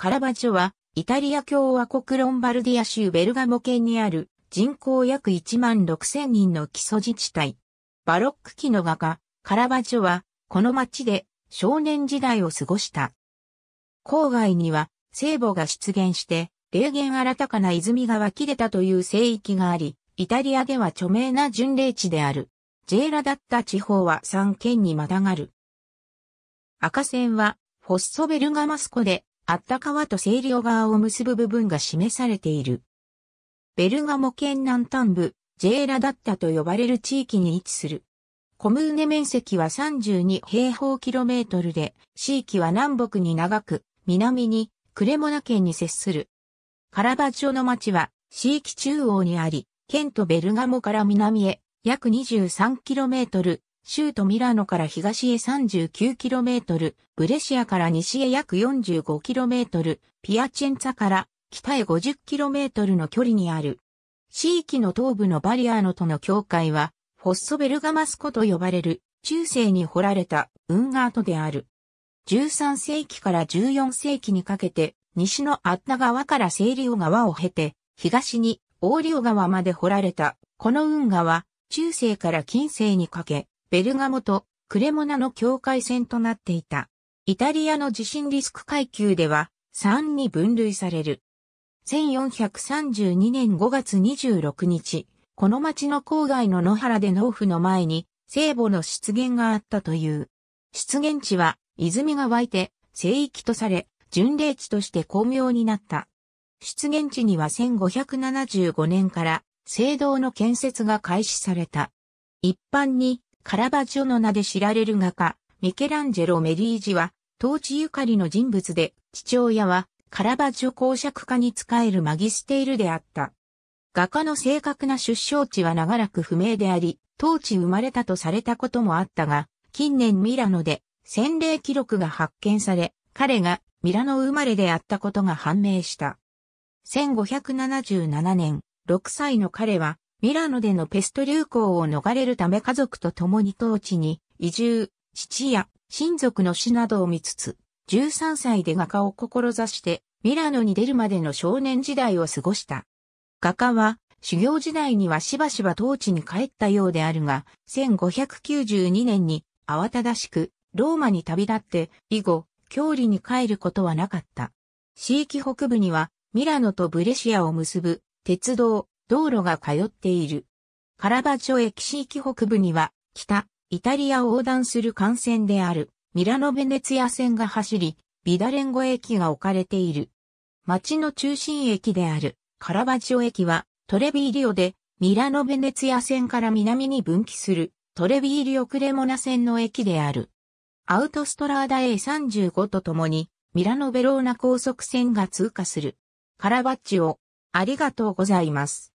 カラバジョは、イタリア共和国ロンバルディア州ベルガモ県にある人口約1万6千人の基礎自治体。バロック期の画家、カラバジョは、この町で少年時代を過ごした。郊外には聖母が出現して、霊源新たかな泉が湧き出たという聖域があり、イタリアでは著名な巡礼地である。ジェーラだった地方は3県にまたがる。赤線は、フォッソベルガマスコであった川と清涼川を結ぶ部分が示されている。ベルガモ県南端部、ジェーラダッタと呼ばれる地域に位置する。コムーネ面積は32平方キロメートルで、地域は南北に長く、南にクレモナ県に接する。カラバチジョの町は、地域中央にあり、県とベルガモから南へ約2 3トル、州都ミラノから東へ 39km、ブレシアから西へ約 45km、ピアチェンツァから北へ 50km の距離にある。地域の東部のバリアーノとの境界は、フォッソベルガマスコと呼ばれる中世に掘られた運河跡である。13世紀から14世紀にかけて、西のアッタ川からセイリオ川を経て、東にオーリオ川まで掘られた、この運河は、中世から近世にかけ、ベルガモとクレモナの境界線となっていた。イタリアの地震リスク階級では3に分類される。1432年5月26日、この町の郊外の野原で農夫の前に聖母の出現があったという。出現地は泉が湧いて聖域とされ、巡礼地として巧妙になった。出現地には1575年から聖堂の建設が開始された。一般にカラバジョの名で知られる画家、ミケランジェロ・メリージは、当地ゆかりの人物で、父親は、カラバジョ公爵家に仕えるマギステイルであった。画家の正確な出生地は長らく不明であり、当地生まれたとされたこともあったが、近年ミラノで洗礼記録が発見され、彼がミラノ生まれであったことが判明した。1577年、6歳の彼はミラノでのペスト流行を逃れるため家族と共に当地に移住、父や親族の死などを見つつ、13歳で画家を志してミラノに出るまでの少年時代を過ごした。画家は修行時代にはしばしば当地に帰ったようであるが、1592年に慌ただしくローマに旅立って以後、郷里に帰ることはなかった。地域北部にはミラノとブレシアを結ぶ鉄道、道路が通っている。カラバジョ駅市域北部には、北、イタリアを横断する幹線である、ミラノ・ベネツィア線が走り、ビダレンゴ駅が置かれている。町の中心駅である、カラバジョ駅は、トレビーリオで、ミラノ・ベネツィア線から南に分岐する、トレビーリオ・クレモナ線の駅である。アウトストラーダ A35 とともに、ミラノ・ベローナ高速線が通過する。カラバッチをありがとうございます。